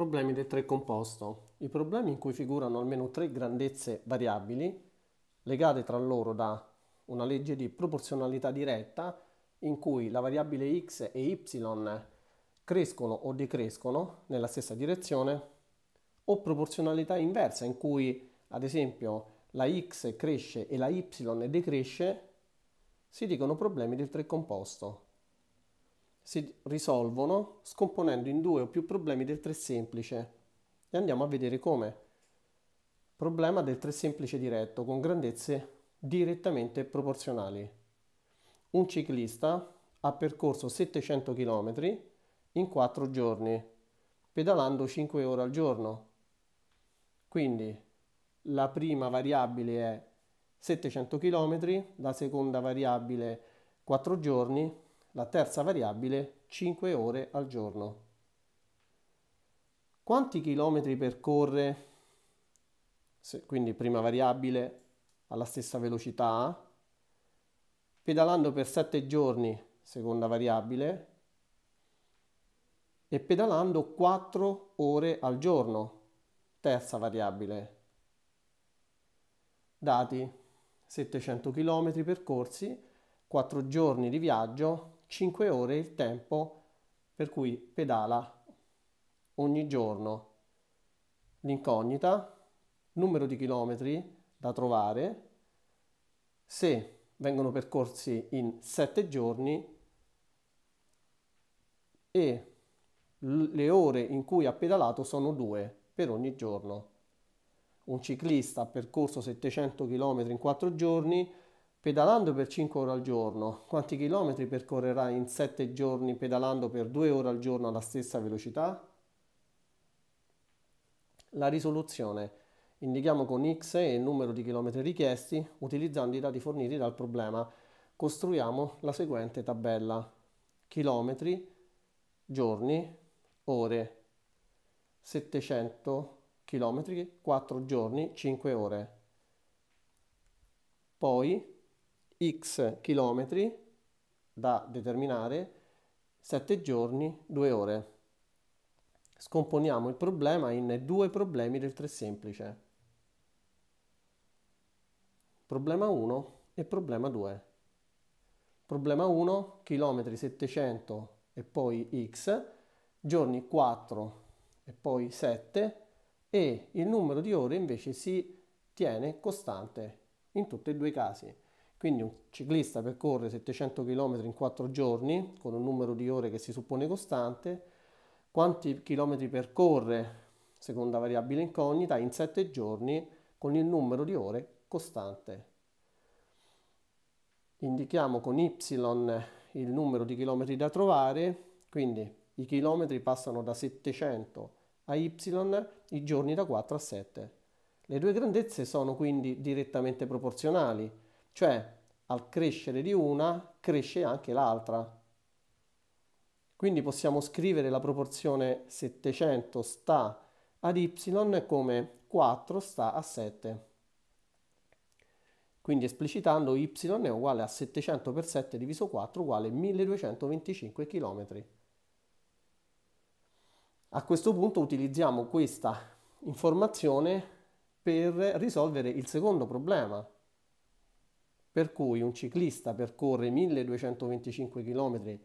Problemi del 3 composto. I problemi in cui figurano almeno tre grandezze variabili legate tra loro da una legge di proporzionalità diretta in cui la variabile x e y crescono o decrescono nella stessa direzione o proporzionalità inversa in cui ad esempio la x cresce e la y decresce si dicono problemi del 3 composto si risolvono scomponendo in due o più problemi del 3 semplice e andiamo a vedere come. Problema del 3 semplice diretto con grandezze direttamente proporzionali. Un ciclista ha percorso 700 km in 4 giorni, pedalando 5 ore al giorno. Quindi la prima variabile è 700 km, la seconda variabile 4 giorni, la terza variabile 5 ore al giorno. Quanti chilometri percorre? Se, quindi prima variabile alla stessa velocità. Pedalando per 7 giorni, seconda variabile. E pedalando 4 ore al giorno, terza variabile. Dati 700 km percorsi, 4 giorni di viaggio, 5 ore il tempo per cui pedala ogni giorno. L'incognita, numero di chilometri da trovare, se vengono percorsi in 7 giorni e le ore in cui ha pedalato sono 2 per ogni giorno. Un ciclista ha percorso 700 km in 4 giorni, Pedalando per 5 ore al giorno, quanti chilometri percorrerà in 7 giorni pedalando per 2 ore al giorno alla stessa velocità? La risoluzione. Indichiamo con X il numero di chilometri richiesti utilizzando i dati forniti dal problema. Costruiamo la seguente tabella. Chilometri, giorni, ore. 700 chilometri, 4 giorni, 5 ore. Poi x chilometri da determinare, 7 giorni, 2 ore. Scomponiamo il problema in due problemi del 3 semplice. Problema 1 e problema 2. Problema 1, chilometri 700 e poi x, giorni 4 e poi 7 e il numero di ore invece si tiene costante in tutti e due i casi. Quindi un ciclista percorre 700 km in 4 giorni con un numero di ore che si suppone costante, quanti chilometri percorre, seconda variabile incognita, in 7 giorni con il numero di ore costante. Indichiamo con y il numero di chilometri da trovare, quindi i chilometri passano da 700 a y, i giorni da 4 a 7. Le due grandezze sono quindi direttamente proporzionali cioè al crescere di una cresce anche l'altra. Quindi possiamo scrivere la proporzione 700 sta ad y come 4 sta a 7. Quindi esplicitando y è uguale a 700 per 7 diviso 4 uguale 1225 km. A questo punto utilizziamo questa informazione per risolvere il secondo problema, per cui un ciclista percorre 1225 km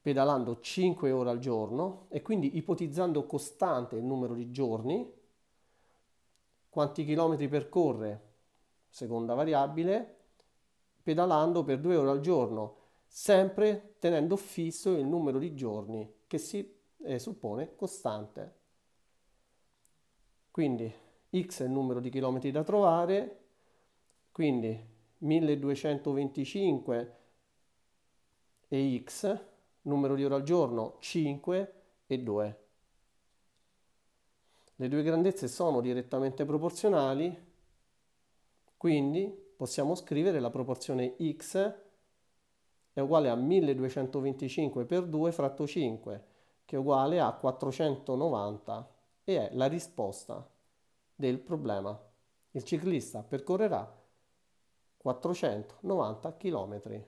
pedalando 5 ore al giorno e quindi ipotizzando costante il numero di giorni, quanti chilometri percorre, seconda variabile, pedalando per 2 ore al giorno, sempre tenendo fisso il numero di giorni che si eh, suppone costante. Quindi x è il numero di chilometri da trovare, quindi 1225 e x, numero di ore al giorno 5 e 2. Le due grandezze sono direttamente proporzionali, quindi possiamo scrivere la proporzione x è uguale a 1225 per 2 fratto 5, che è uguale a 490 e è la risposta del problema. Il ciclista percorrerà 490 km